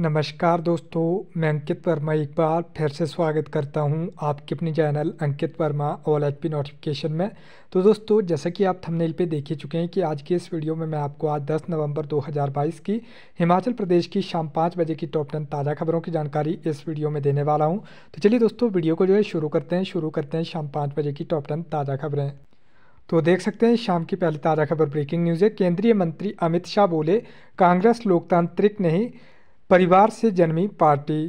नमस्कार दोस्तों मैं अंकित वर्मा एक बार फिर से स्वागत करता हूं आपके अपने channel Ankit Verma all H P notification में तो दोस्तों जैसा कि आप थंबनेल पे देख ही चुके हैं कि आज के इस वीडियो में मैं आपको आज 10 नवंबर 2022 की हिमाचल प्रदेश की शाम पाँच बजे की टॉप टेन ताज़ा खबरों की जानकारी इस वीडियो में देने वाला हूँ तो चलिए दोस्तों वीडियो को जो है शुरू करते हैं शुरू करते हैं शाम पाँच बजे की टॉप टेन ताज़ा खबरें तो देख सकते हैं शाम की पहली ताज़ा खबर ब्रेकिंग न्यूज़ है केंद्रीय मंत्री अमित शाह बोले कांग्रेस लोकतांत्रिक नहीं परिवार से जन्मी पार्टी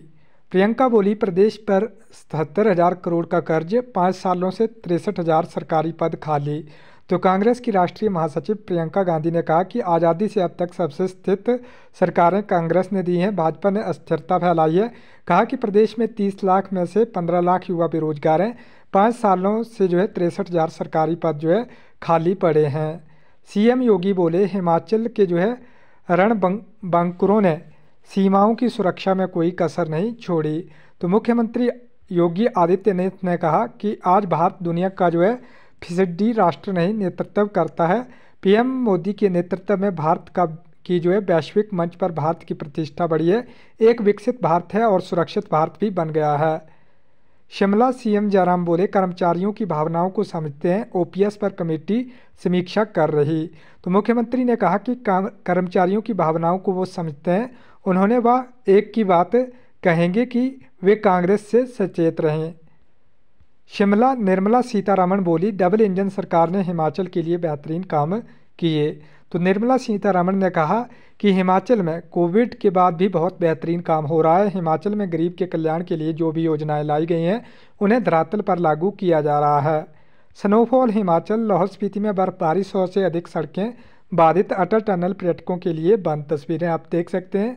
प्रियंका बोली प्रदेश पर सतहत्तर हजार करोड़ का कर्ज पाँच सालों से तिरसठ हजार सरकारी पद खाली तो कांग्रेस की राष्ट्रीय महासचिव प्रियंका गांधी ने कहा कि आज़ादी से अब तक सबसे स्थित सरकारें कांग्रेस ने दी हैं भाजपा ने अस्थिरता फैलाई है कहा कि प्रदेश में 30 लाख में से 15 लाख युवा बेरोजगार हैं पाँच सालों से जो है तिरसठ हज़ार सरकारी पद जो है खाली पड़े हैं सीएम योगी बोले हिमाचल के जो है रण बंकुरों ने सीमाओं की सुरक्षा में कोई कसर नहीं छोड़ी तो मुख्यमंत्री योगी आदित्यनाथ ने कहा कि आज भारत दुनिया का जो है फिसड्डी राष्ट्र नहीं नेतृत्व करता है पीएम मोदी के नेतृत्व में भारत का की जो है वैश्विक मंच पर भारत की प्रतिष्ठा बढ़ी है एक विकसित भारत है और सुरक्षित भारत भी बन गया है शिमला सीएम जयराम बोले कर्मचारियों की भावनाओं को समझते हैं ओपीएस पर कमेटी समीक्षा कर रही तो मुख्यमंत्री ने कहा कि कर्मचारियों की भावनाओं को वो समझते हैं उन्होंने वह एक की बात कहेंगे कि वे कांग्रेस से सचेत रहें शिमला निर्मला सीतारामन बोली डबल इंजन सरकार ने हिमाचल के लिए बेहतरीन काम किए तो निर्मला सीतारामन ने कहा कि हिमाचल में कोविड के बाद भी बहुत बेहतरीन काम हो रहा है हिमाचल में गरीब के कल्याण के लिए जो भी योजनाएं लाई गई हैं उन्हें धरातल पर लागू किया जा रहा है स्नोफॉल हिमाचल लाहौल स्पीति में बर्फबारी सौ से अधिक सड़कें बाधित अटल टनल पर्यटकों के लिए बंद तस्वीरें आप देख सकते हैं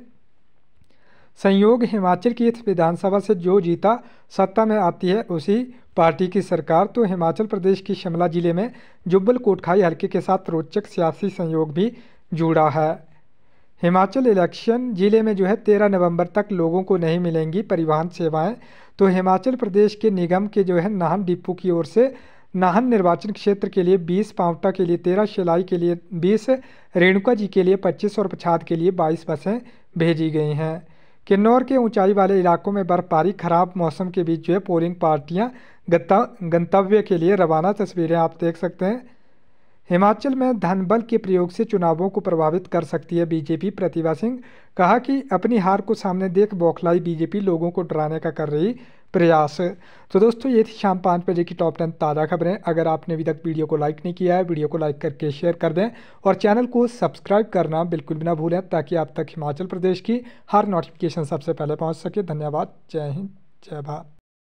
संयोग हिमाचल की विधानसभा से जो जीता सत्ता में आती है उसी पार्टी की सरकार तो हिमाचल प्रदेश की शिमला जिले में जुब्बल कोटखाई हल्के के साथ रोचक सियासी संयोग भी जुड़ा है हिमाचल इलेक्शन जिले में जो है तेरह नवंबर तक लोगों को नहीं मिलेंगी परिवहन सेवाएं तो हिमाचल प्रदेश के निगम के जो है नाहन डिपो की ओर से नाहन निर्वाचन क्षेत्र के लिए बीस पावटा के लिए तेरह शिलाई के लिए बीस रेणुका जी के लिए पच्चीस और पछाद के लिए बाईस बसें भेजी गई हैं किन्नौर के ऊंचाई वाले इलाकों में बर्फबारी खराब मौसम के बीच जो है पोलिंग पार्टियां गंतव्य के लिए रवाना तस्वीरें आप देख सकते हैं हिमाचल में धन बल के प्रयोग से चुनावों को प्रभावित कर सकती है बीजेपी प्रतिभा सिंह कहा कि अपनी हार को सामने देख बौखलाई बीजेपी लोगों को डराने का कर रही प्रयास तो दोस्तों ये थी शाम पाँच बजे की टॉप टेन ताज़ा खबरें अगर आपने अभी तक वीडियो को लाइक नहीं किया है वीडियो को लाइक करके शेयर कर दें और चैनल को सब्सक्राइब करना बिल्कुल भी ना भूलें ताकि आप तक हिमाचल प्रदेश की हर नोटिफिकेशन सबसे पहले पहुँच सके धन्यवाद जय हिंद जय भारत